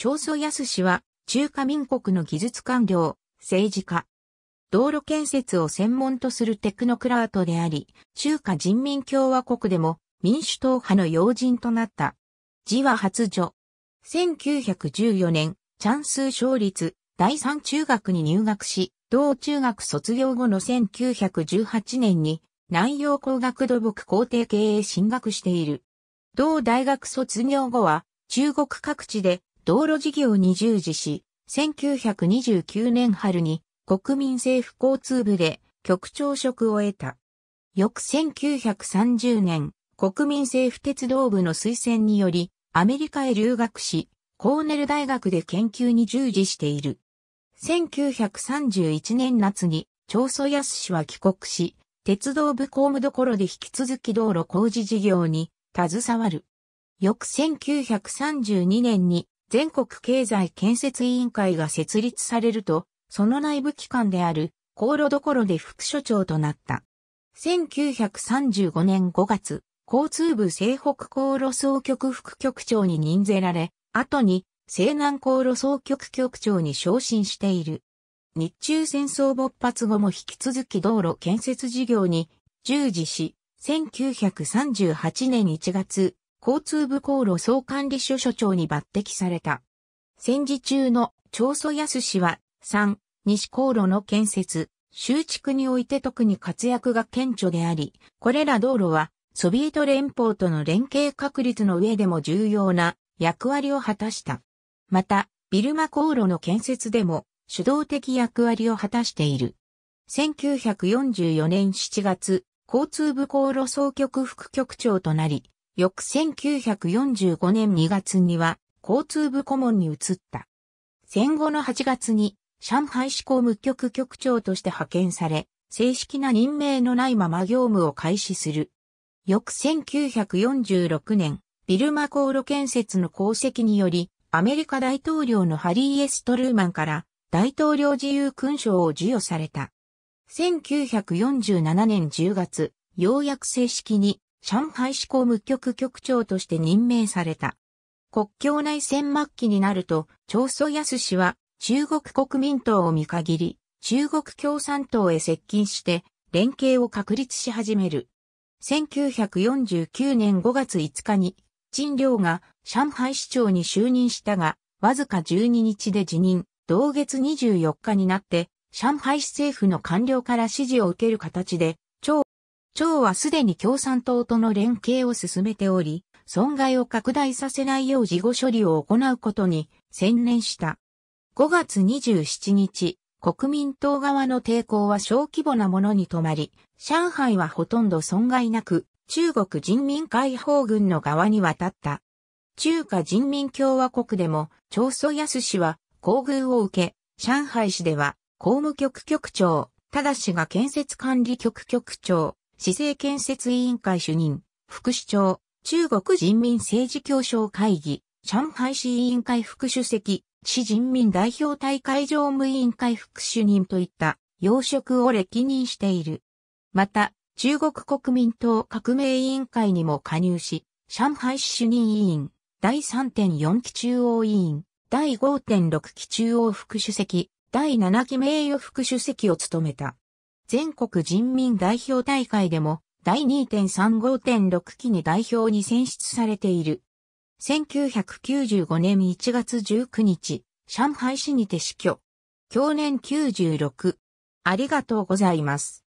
長宗康氏は、中華民国の技術官僚、政治家。道路建設を専門とするテクノクラートであり、中華人民共和国でも民主党派の要人となった。字は発女。1914年、チャンス勝率、第三中学に入学し、同中学卒業後の1918年に、南洋工学土木工程系へ進学している。同大学卒業後は、中国各地で道路事業に従事し、1929年春に国民政府交通部で局長職を得た。翌1930年、国民政府鉄道部の推薦により、アメリカへ留学し、コーネル大学で研究に従事している。1931年夏に、長祖安氏は帰国し、鉄道部公務どころで引き続き道路工事事業に携わる。翌1932年に全国経済建設委員会が設立されると、その内部機関である、航路どころで副所長となった。1935年5月、交通部西北航路総局副局長に任ぜられ、後に西南航路総局局長に昇進している。日中戦争勃発後も引き続き道路建設事業に従事し、1938年1月、交通部航路総管理所所長に抜擢された。戦時中の長祖安氏は、3、西航路の建設、修築において特に活躍が顕著であり、これら道路は、ソビエト連邦との連携確立の上でも重要な役割を果たした。また、ビルマ航路の建設でも主導的役割を果たしている。1944年7月、交通部航路総局副局長となり、翌1945年2月には交通部顧問に移った。戦後の8月に上海市公務局局長として派遣され、正式な任命のないまま業務を開始する。翌1946年、ビルマ航路建設の功績により、アメリカ大統領のハリー・エストルーマンから大統領自由勲章を授与された。1947年10月、ようやく正式に上海市公務局局長として任命された。国境内戦末期になると、長宗康氏は中国国民党を見限り、中国共産党へ接近して連携を確立し始める。1949年5月5日に、陳良が上海市長に就任したが、わずか12日で辞任、同月24日になって、上海市政府の官僚から指示を受ける形で、朝はすでに共産党との連携を進めており、損害を拡大させないよう事後処理を行うことに専念した。5月27日、国民党側の抵抗は小規模なものに止まり、上海はほとんど損害なく、中国人民解放軍の側に渡った。中華人民共和国でも、長蘇安氏は厚遇を受け、上海市では、公務局局長、ただしが建設管理局局長、市政建設委員会主任、副市長、中国人民政治協商会議、上海市委員会副主席、市人民代表大会常務委員会副主任といった要職を歴任している。また、中国国民党革命委員会にも加入し、上海市主任委員、第3.4期中央委員、第5.6期中央副主席、第7期名誉副主席を務めた。全国人民代表大会でも第2.35.6期に代表に選出されている。1995年1月19日、上海市にて死去。去年96。ありがとうございます。